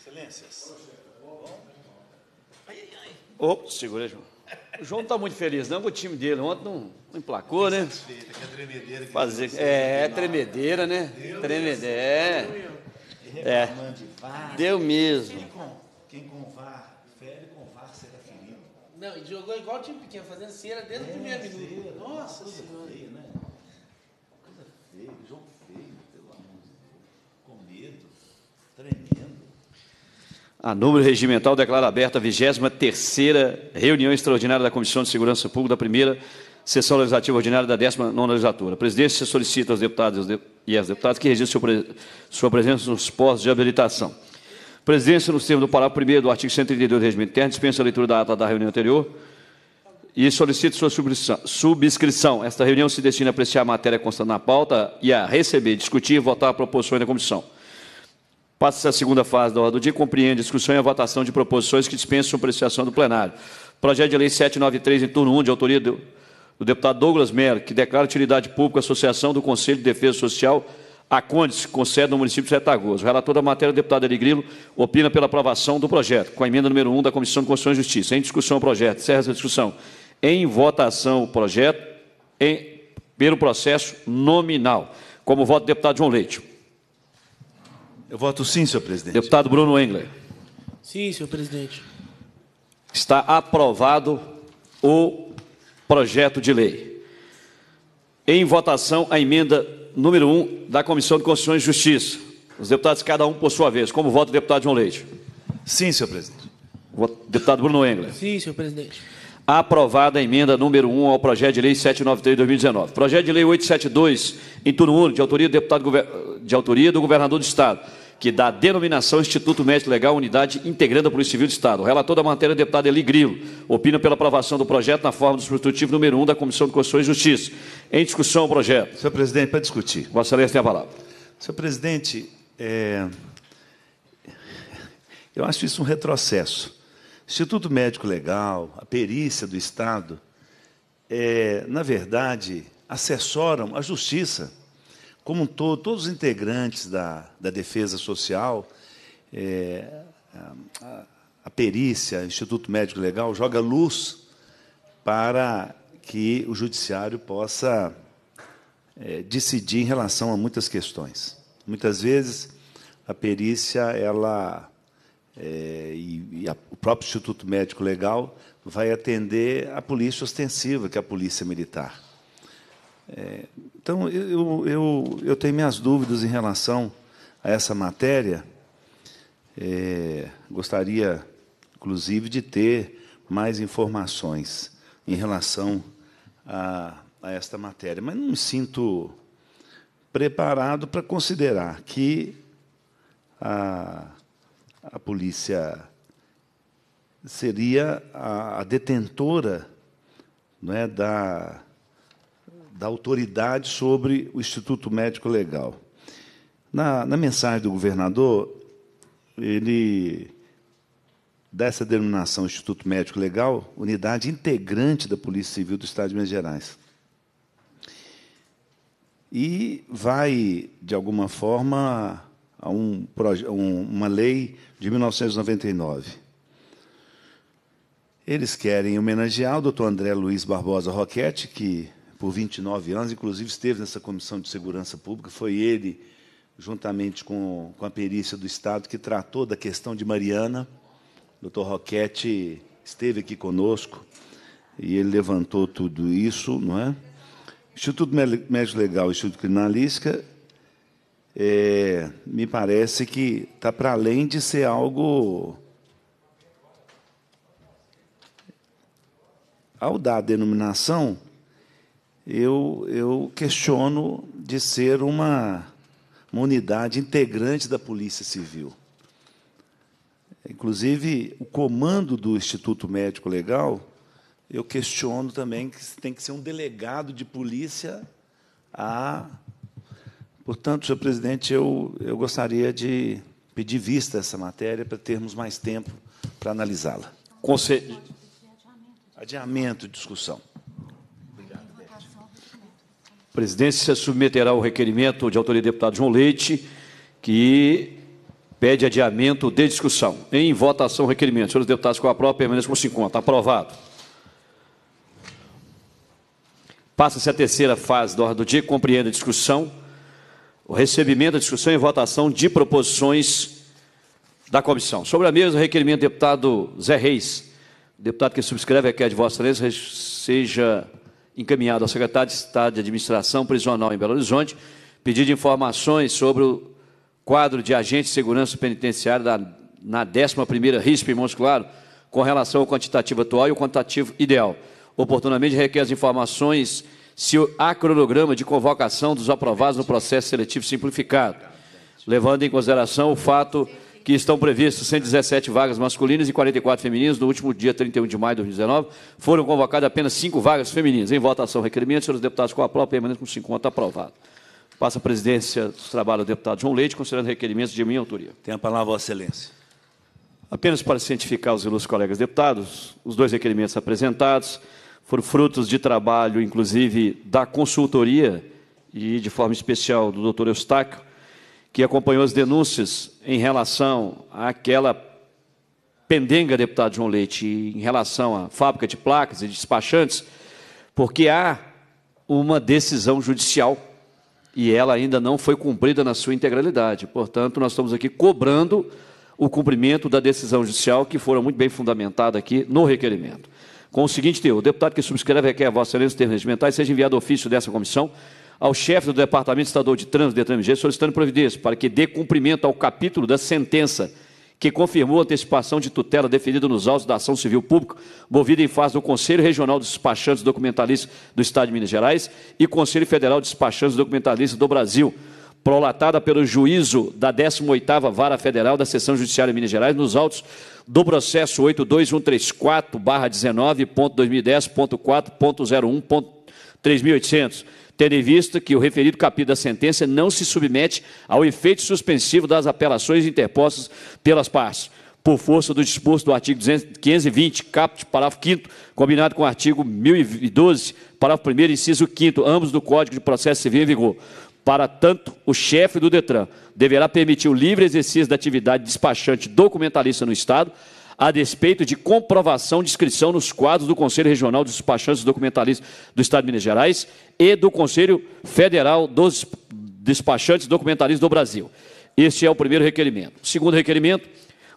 Excelências. Bom? Ai, ai, ai. Opa, segura, João. O João está muito feliz, não, com o time dele. Ontem não, não emplacou, né? Que é tremedeira. Que Fazer, é, tremedeira, né? Deu tremedeira. É. é. Deu mesmo. Quem com, VAR, fere com VAR será ferido. É não, e jogou igual o time pequeno, fazendo cera desde é, o primeiro minuto. Nossa coisa senhora. Feio, né? Coisa feia, jogo feio, pelo amor de Deus. Com medo, tremendo. A número regimental declara aberta a 23 reunião extraordinária da Comissão de Segurança Pública da primeira sessão legislativa ordinária da 19 legislatura. A presidência solicita aos deputados e às deputadas que registrem sua presença nos postos de habilitação. A presidência, nos termos do parágrafo 1 do artigo 132 do Regimento Interno, dispensa a leitura da ata da reunião anterior e solicita sua subscrição. Esta reunião se destina a apreciar a matéria constante na pauta e a receber, discutir e votar proposição da comissão. Passa se a segunda fase da ordem do dia, compreende discussão e a votação de proposições que dispensam a apreciação do plenário. Projeto de lei 793, em turno 1, de autoria do, do deputado Douglas Mello, que declara utilidade pública a Associação do Conselho de Defesa Social, a Condes, com sede no município de Retagoso. O relator da matéria, o deputado Erigrilo, opina pela aprovação do projeto, com a emenda número 1 da Comissão de Constituição e Justiça. Em discussão o projeto. Encerra essa discussão. Em votação o projeto, em, pelo processo nominal. Como voto deputado João Leite. Eu voto sim, senhor presidente. Deputado Bruno Engler. Sim, senhor presidente. Está aprovado o projeto de lei. Em votação, a emenda número 1 da Comissão de Constituição e Justiça. Os deputados, cada um por sua vez. Como vota o deputado João Leite? Sim, senhor presidente. Deputado Bruno Engler. Sim, senhor presidente. Aprovada a emenda número 1 ao projeto de lei 793-2019. Projeto de lei 872, em turno único, de autoria do, deputado, de autoria do governador do Estado que dá denominação Instituto Médico Legal Unidade Integrada a Polícia Civil do Estado. O relator da matéria, é deputado Eli Grilo, opina pela aprovação do projeto na forma do substitutivo número 1 um da Comissão de Constituição e Justiça. Em discussão o projeto. Senhor presidente, para discutir. Vossa Excelência tem a palavra. Senhor presidente, é... eu acho isso um retrocesso. Instituto Médico Legal, a perícia do Estado, é, na verdade, assessoram a justiça como um todo, todos os integrantes da, da defesa social, é, a, a perícia, o Instituto Médico Legal, joga luz para que o judiciário possa é, decidir em relação a muitas questões. Muitas vezes a perícia, ela é, e, e a, o próprio Instituto Médico Legal vai atender a polícia ostensiva, que é a polícia militar. É, então, eu, eu, eu tenho minhas dúvidas em relação a essa matéria. É, gostaria, inclusive, de ter mais informações em relação a, a esta matéria, mas não me sinto preparado para considerar que a, a polícia seria a, a detentora não é, da da autoridade sobre o Instituto Médico Legal. Na, na mensagem do governador, ele dá essa denominação Instituto Médico Legal, unidade integrante da Polícia Civil do Estado de Minas Gerais. E vai, de alguma forma, a um, uma lei de 1999. Eles querem homenagear o doutor André Luiz Barbosa Roquete, que por 29 anos, inclusive esteve nessa Comissão de Segurança Pública, foi ele, juntamente com, com a perícia do Estado, que tratou da questão de Mariana. O doutor Roquete esteve aqui conosco e ele levantou tudo isso, não é? Instituto Médico Legal, Instituto Criminalística, é, me parece que está para além de ser algo ao dar a denominação, eu, eu questiono de ser uma, uma unidade integrante da Polícia Civil. Inclusive, o comando do Instituto Médico Legal, eu questiono também que tem que ser um delegado de polícia a. Portanto, senhor presidente, eu, eu gostaria de pedir vista essa matéria para termos mais tempo para analisá-la. Conselho. Adiamento de discussão. A presidência submeterá o requerimento de autoria do deputado João Leite, que pede adiamento de discussão. Em votação, requerimento. Senhores deputados, com a prova, permaneçam com 50. Aprovado. Passa-se a terceira fase da ordem do dia, compreende a discussão, o recebimento, a discussão e votação de proposições da comissão. Sobre a mesa, o requerimento do deputado Zé Reis. O deputado que subscreve requer de Vossa Excelência seja encaminhado ao secretário de Estado de Administração Prisional em Belo Horizonte, pedido informações sobre o quadro de agente de segurança penitenciária da, na 11ª RISP em Montes com relação ao quantitativo atual e o quantitativo ideal. Oportunamente requer as informações se há cronograma de convocação dos aprovados no processo seletivo simplificado, levando em consideração o fato que estão previstas 117 vagas masculinas e 44 femininas. No último dia 31 de maio de 2019, foram convocadas apenas 5 vagas femininas. Em votação, requerimento, senhores deputados, com aplauso, menos com 50, aprovado. Passa a presidência dos trabalhos do deputado João Leite, considerando requerimentos de minha autoria. Tem a palavra, Vossa Excelência. Apenas para cientificar os ilustres colegas deputados, os dois requerimentos apresentados foram frutos de trabalho, inclusive, da consultoria e, de forma especial, do doutor Eustáquio, que acompanhou as denúncias em relação àquela pendenga, deputado João Leite, em relação à fábrica de placas e despachantes, porque há uma decisão judicial e ela ainda não foi cumprida na sua integralidade. Portanto, nós estamos aqui cobrando o cumprimento da decisão judicial que foram muito bem fundamentada aqui no requerimento. Com o seguinte o deputado que subscreve requer a vossa excelência os termos regimentais seja enviado ofício dessa comissão ao chefe do Departamento Estadual de Trânsito, DETRAN-MG, solicitando providência para que dê cumprimento ao capítulo da sentença que confirmou a antecipação de tutela definida nos autos da ação civil pública, movida em face do Conselho Regional dos Despachantes Documentalistas do Estado de Minas Gerais e Conselho Federal de Despachantes Documentalistas do Brasil, prolatada pelo juízo da 18ª Vara Federal da Seção Judiciária de Minas Gerais nos autos do processo 82134/19.2010.4.01.3800 tendo em vista que o referido capítulo da sentença não se submete ao efeito suspensivo das apelações interpostas pelas partes, por força do disposto do artigo 520, caput, parágrafo 5 combinado com o artigo 1012, parágrafo 1 inciso 5 ambos do Código de Processo Civil em vigor. Para tanto, o chefe do DETRAN deverá permitir o livre exercício da atividade despachante documentalista no Estado, a despeito de comprovação de inscrição nos quadros do Conselho Regional dos Despachantes Documentalistas do Estado de Minas Gerais e do Conselho Federal dos Despachantes Documentalistas do Brasil. Este é o primeiro requerimento. Segundo requerimento,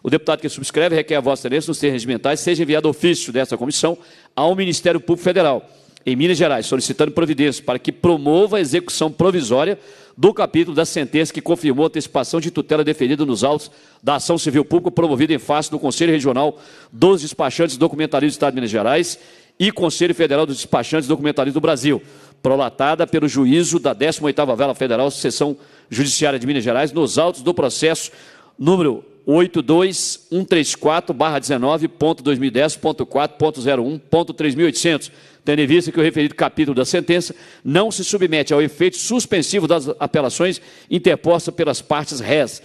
o deputado que subscreve requer a Vossa Excelência nos termos regimentais seja enviado ofício desta comissão ao Ministério Público Federal em Minas Gerais, solicitando providência para que promova a execução provisória do capítulo da sentença que confirmou a antecipação de tutela deferida nos autos da ação civil pública promovida em face do Conselho Regional dos Despachantes Documentalistas do Estado de Minas Gerais e Conselho Federal dos Despachantes Documentalistas do Brasil, prolatada pelo juízo da 18ª Vela Federal, Sessão Judiciária de Minas Gerais, nos autos do processo número 82134/19.2010.4.01.3800, tendo em vista que o referido capítulo da sentença não se submete ao efeito suspensivo das apelações interpostas pelas partes res,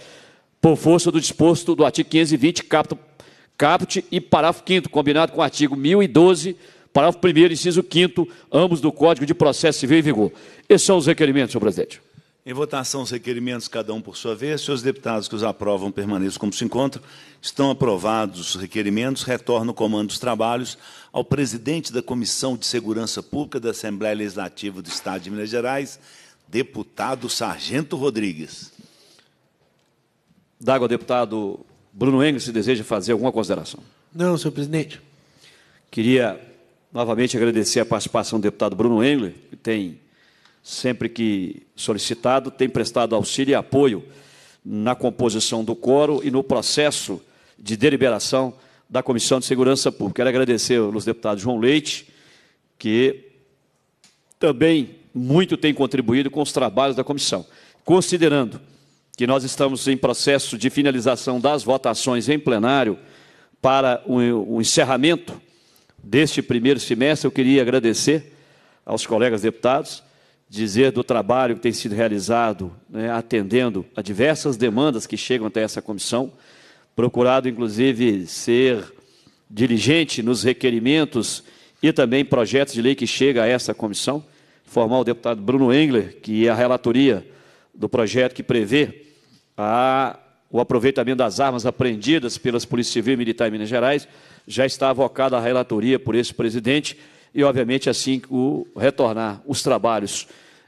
por força do disposto do artigo 520, caput, caput e parágrafo 5 combinado com o artigo 1012, parágrafo 1 inciso 5 ambos do Código de Processo Civil em vigor. Esses são os requerimentos, senhor presidente. Em votação, os requerimentos, cada um por sua vez. Se os deputados que os aprovam permaneçam como se encontram, estão aprovados os requerimentos, retorna o comando dos trabalhos ao presidente da Comissão de Segurança Pública da Assembleia Legislativa do Estado de Minas Gerais, deputado Sargento Rodrigues. ao deputado Bruno Engels, se deseja fazer alguma consideração. Não, senhor presidente. Queria novamente agradecer a participação do deputado Bruno Engler, que tem sempre que solicitado, tem prestado auxílio e apoio na composição do coro e no processo de deliberação da Comissão de Segurança Pública. Quero agradecer aos deputados João Leite, que também muito tem contribuído com os trabalhos da comissão. Considerando que nós estamos em processo de finalização das votações em plenário para o encerramento deste primeiro semestre, eu queria agradecer aos colegas deputados dizer do trabalho que tem sido realizado, né, atendendo a diversas demandas que chegam até essa comissão, procurado inclusive ser diligente nos requerimentos e também projetos de lei que chegam a essa comissão, formar o deputado Bruno Engler, que é a relatoria do projeto que prevê a, o aproveitamento das armas apreendidas pelas Polícias Civil e Militar em Minas Gerais, já está avocada à relatoria por esse presidente, e, obviamente, assim o retornar os trabalhos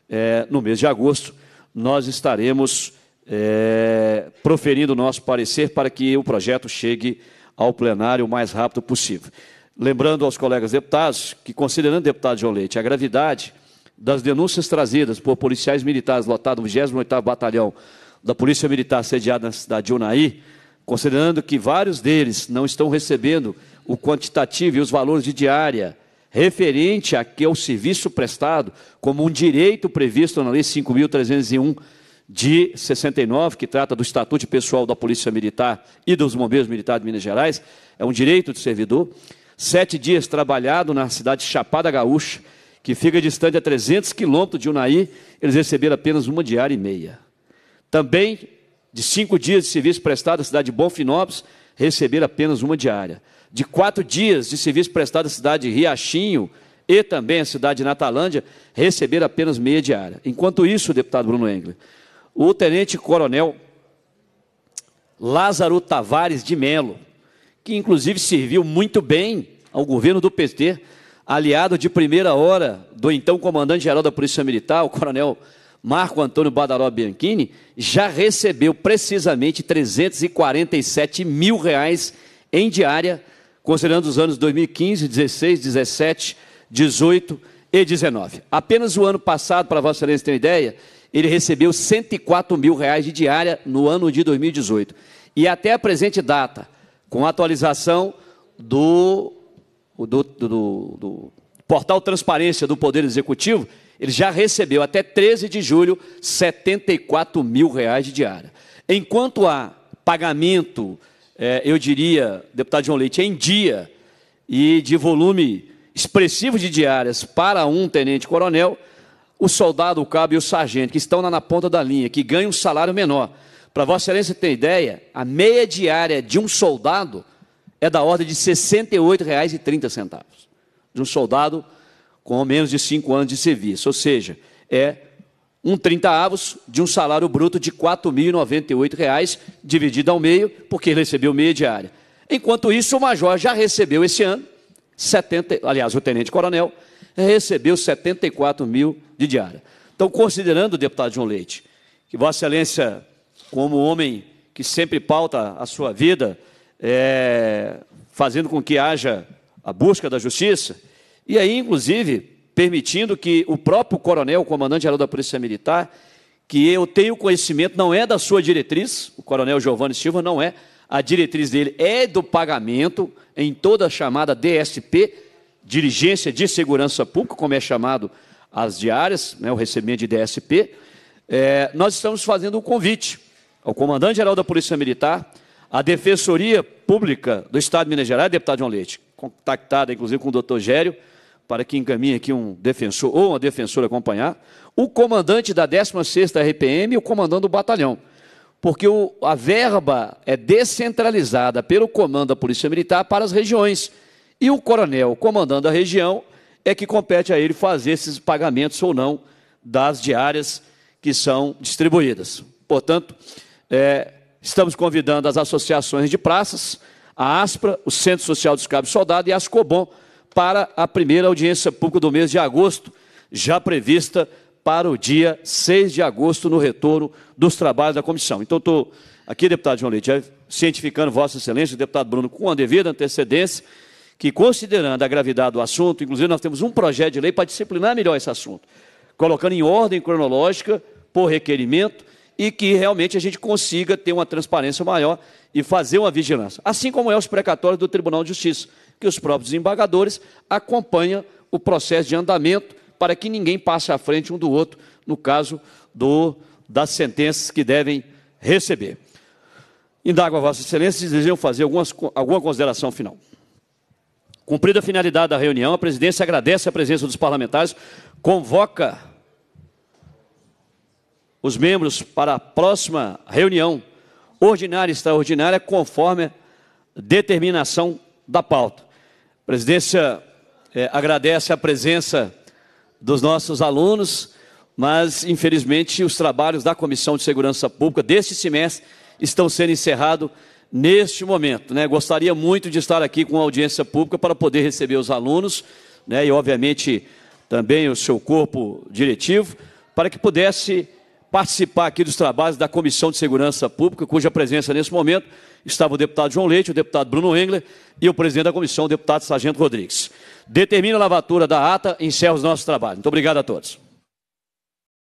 é, no mês de agosto, nós estaremos é, proferindo o nosso parecer para que o projeto chegue ao plenário o mais rápido possível. Lembrando aos colegas deputados que, considerando, deputado João Leite, a gravidade das denúncias trazidas por policiais militares lotados do 28º Batalhão da Polícia Militar sediada na cidade de Unaí, considerando que vários deles não estão recebendo o quantitativo e os valores de diária referente ao é serviço prestado como um direito previsto na Lei 5.301 de 69, que trata do Estatuto Pessoal da Polícia Militar e dos Bombeiros Militares de Minas Gerais, é um direito do servidor. Sete dias trabalhado na cidade de Chapada Gaúcha, que fica distante a 300 quilômetros de Unai, eles receberam apenas uma diária e meia. Também, de cinco dias de serviço prestado na cidade de Bonfinópolis, receberam apenas uma diária de quatro dias de serviço prestado à cidade de Riachinho e também à cidade de Natalândia, receber apenas meia diária. Enquanto isso, deputado Bruno Engler, o tenente-coronel Lázaro Tavares de Melo, que inclusive serviu muito bem ao governo do PT, aliado de primeira hora do então comandante-geral da Polícia Militar, o coronel Marco Antônio Badaró Bianchini, já recebeu precisamente 347 mil reais em diária considerando os anos 2015, 16, 17, 18 e 19. Apenas o ano passado, para Vossa Excelência ter ideia, ele recebeu 104 mil reais de diária no ano de 2018. E até a presente data, com a atualização do, do, do, do portal Transparência do Poder Executivo, ele já recebeu até 13 de julho 74 mil reais de diária. Enquanto há pagamento é, eu diria, deputado João Leite, em dia e de volume expressivo de diárias para um tenente-coronel, o soldado, o cabo e o sargento, que estão lá na ponta da linha, que ganham um salário menor. Para Vossa Excelência ter ideia, a meia diária de um soldado é da ordem de R$ 68,30. De um soldado com menos de cinco anos de serviço, ou seja, é um 30 avos de um salário bruto de R$ 4.098, dividido ao meio, porque recebeu meia diária. Enquanto isso, o major já recebeu esse ano, 70, aliás, o tenente-coronel recebeu 74 mil de diária. Então, considerando, deputado João Leite, que Vossa Excelência, como homem que sempre pauta a sua vida, é, fazendo com que haja a busca da justiça, e aí, inclusive, permitindo que o próprio coronel, o comandante-geral da Polícia Militar, que eu tenho conhecimento, não é da sua diretriz, o coronel Giovanni Silva não é, a diretriz dele é do pagamento em toda a chamada DSP, Dirigência de Segurança Pública, como é chamado as diárias, né, o recebimento de DSP, é, nós estamos fazendo um convite ao comandante-geral da Polícia Militar, à Defensoria Pública do Estado de Minas Gerais, deputado João Leite, contactada inclusive com o doutor Gério, para que encaminhe aqui um defensor ou uma defensora acompanhar, o comandante da 16ª RPM e o comandante do batalhão. Porque o, a verba é descentralizada pelo comando da Polícia Militar para as regiões. E o coronel, comandando a região, é que compete a ele fazer esses pagamentos ou não das diárias que são distribuídas. Portanto, é, estamos convidando as associações de praças, a ASPRA, o Centro Social dos Cabos Soldado e a ASCOBOM, para a primeira audiência pública do mês de agosto, já prevista para o dia 6 de agosto, no retorno dos trabalhos da comissão. Então, estou aqui, deputado João Leite, cientificando Vossa Excelência, o deputado Bruno, com a devida antecedência, que, considerando a gravidade do assunto, inclusive nós temos um projeto de lei para disciplinar melhor esse assunto, colocando em ordem cronológica, por requerimento, e que realmente a gente consiga ter uma transparência maior e fazer uma vigilância. Assim como é os precatórios do Tribunal de Justiça, que os próprios desembargadores acompanham o processo de andamento para que ninguém passe à frente um do outro no caso do, das sentenças que devem receber. Indago a Vossa Excelência se desejam fazer algumas, alguma consideração final. Cumprida a finalidade da reunião, a presidência agradece a presença dos parlamentares, convoca os membros para a próxima reunião ordinária e extraordinária, conforme a determinação da pauta presidência é, eh, agradece a presença dos nossos alunos, mas infelizmente os trabalhos da Comissão de Segurança Pública deste semestre estão sendo encerrados neste momento. Né? Gostaria muito de estar aqui com a audiência pública para poder receber os alunos né? e, obviamente, também o seu corpo diretivo, para que pudesse participar aqui dos trabalhos da Comissão de Segurança Pública, cuja presença nesse momento estava o deputado João Leite, o deputado Bruno Engler e o presidente da comissão, o deputado Sargento Rodrigues. Determina a lavatura da ata e encerra os nossos trabalhos. Muito obrigado a todos.